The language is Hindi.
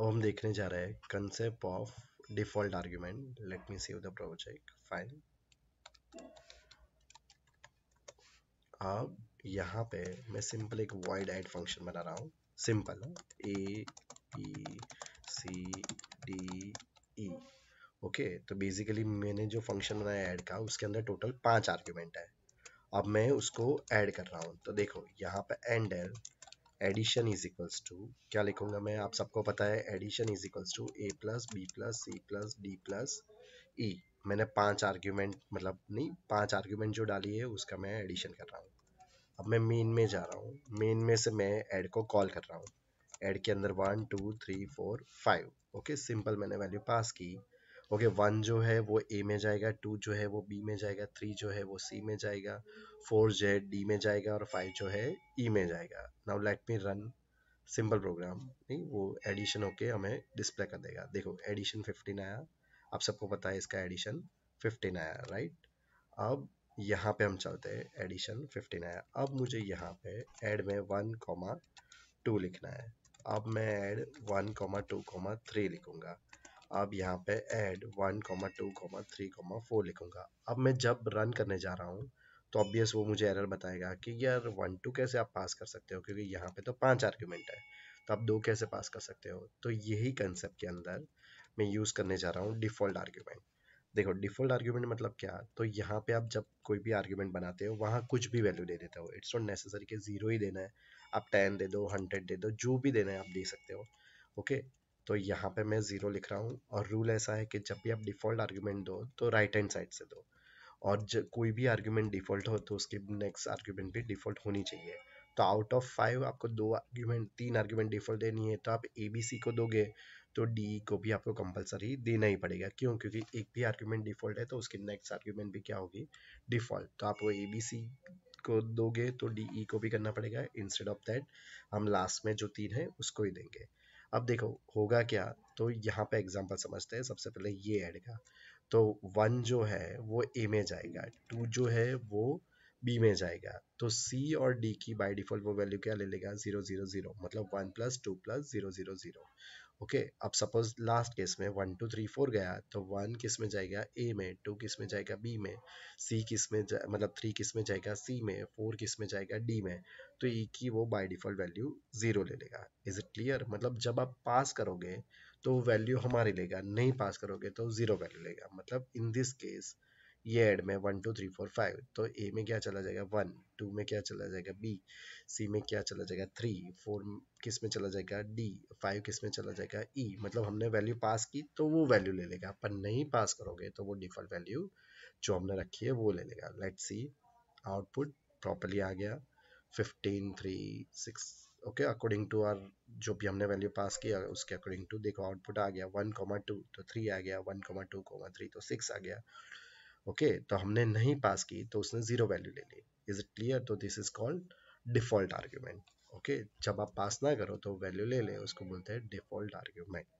अब हम देखने जा रहे हैं concept of default argument let me save the project file अब यहाँ पे मैं सिंपल एक वाइड एड फंक्शन बना रहा हूँ simple A E C D E okay तो बेसिकली मैंने जो फंक्शन बनाया ऐड का उसके अंदर टोटल पांच आर्ग्यूमेंट है अब मैं उसको ऐड कर रहा हूँ तो देखो यहाँ पे एंड है एडिशन इज इक्वल्स टू क्या लिखूंगा मैं आप सबको पता है addition is equals to A plus B plus C plus D plus E मैंने पांच आर्ग्यूमेंट मतलब नहीं पांच आर्ग्यूमेंट जो डाली है उसका मैं एडिशन कर रहा हूँ अब मैं मेन में जा रहा हूँ मेन में से मैं एड को कॉल कर रहा हूँ एड के अंदर one two three four five okay simple मैंने वैल्यू पास की ओके okay, वन जो है वो ए में जाएगा टू जो है वो बी में जाएगा थ्री जो है वो सी में जाएगा फोर जो है डी में जाएगा और फाइव जो है ई e में जाएगा now let me run simple program नहीं वो एडिशन होके हमें डिस्प्ले कर देगा देखो एडिशन फिफ्टीन आया आप सबको पता है इसका एडिशन फिफ्टीन आया राइट अब यहाँ पे हम चलते हैं एडिशन फिफ्टीन आया अब मुझे यहाँ पे एड में वन कॉमा टू लिखना है अब मैं add one comma two comma three लिखूंगा अब यहाँ पे add one comma two comma three comma four लिखूंगा अब मैं जब रन करने जा रहा हूँ तो ऑब्वियस वो मुझे एरर बताएगा कि यार वन टू कैसे आप पास कर सकते हो क्योंकि यहाँ पे तो पांच आर्ग्यूमेंट है तो आप दो कैसे पास कर सकते हो तो यही कंसेप्ट के अंदर मैं यूज़ करने जा रहा हूँ डिफ़ॉल्ट आर्ग्यूमेंट देखो डिफ़ॉल्ट आर्ग्यूमेंट मतलब क्या तो यहाँ पे आप जब कोई भी आर्ग्यूमेंट बनाते हो वहाँ कुछ भी वैल्यू दे देते हो इट्स नॉट नेसेसरी कि ज़ीरो ही देना है आप टेन दे दो हंड्रेड दे दो जो भी देना है आप दे सकते हो ओके तो यहाँ पे मैं ज़ीरो लिख रहा हूँ और रूल ऐसा है कि जब भी आप डिफ़ॉल्ट आर्ग्यूमेंट दो तो राइट हैंड साइड से दो और जब कोई भी आर्ग्यूमेंट डिफ़ॉल्ट हो तो उसके नेक्स्ट आर्ग्यूमेंट भी डिफ़ॉल्ट होनी चाहिए तो आउट ऑफ फाइव आपको दो आर्ग्यूमेंट तीन आर्ग्यूमेंट डिफ़ॉल्ट देनी है तो आप ए बी सी को दोगे तो डी को भी आपको कंपलसरी देना ही पड़ेगा क्यों क्योंकि एक भी आर्ग्यूमेंट डिफ़ॉल्ट है तो उसकी नेक्स्ट आर्ग्यूमेंट भी क्या होगी डिफ़ॉल्ट तो आपको ए बी सी को दोगे तो डी ई e को भी करना पड़ेगा इंस्टेड ऑफ दैट हम लास्ट में जो तीन है उसको ही देंगे अब देखो होगा क्या तो यहाँ पे एग्जांपल समझते हैं सबसे पहले ये का तो वन जो है वो ए में जाएगा टू जो है वो बी में जाएगा तो सी और डी की बाय डिफॉल्ट वो वैल्यू क्या ले लेगा जीरो जीरो जीरो मतलब one plus two plus zero zero zero okay okay, अब सपोज लास्ट केस में वन टू थ्री फोर गया तो वन किस में जाएगा ए में टू किस में जाएगा बी में सी किस में मतलब थ्री किस में जाएगा सी में फोर किस में जाएगा डी में तो ई e की वो बाय डिफॉल्ट वैल्यू जीरो ले लेगा इज इट क्लियर मतलब जब आप पास करोगे तो वैल्यू हमारी लेगा नहीं पास करोगे तो जीरो वैल्यू लेगा मतलब इन दिस केस ये एड में one two three four five तो ए में क्या चला जाएगा वन टू में क्या चला जाएगा बी सी में क्या चला जाएगा थ्री फोर किस में चला जाएगा डी फाइव किस में चला जाएगा ई e, मतलब हमने वैल्यू पास की तो वो वैल्यू ले लेगा अपन नहीं पास करोगे तो वो डिफॉल्ट वैल्यू जो हमने रखी है वो ले लेगा लेट सी आउटपुट प्रॉपरली आ गया fifteen three six okay according to our जो भी हमने वैल्यू पास किया उसके अकॉर्डिंग टू देखो आउटपुट आ गया वन कॉमा टू तो थ्री आ गया one comma two comma three तो सिक्स आ गया ओके okay, तो हमने नहीं पास की तो उसने जीरो वैल्यू ले ली इज इट क्लियर तो this is called default argument okay जब आप पास ना करो तो वैल्यू ले ले उसको बोलते हैं डिफॉल्ट आर्ग्यूमेंट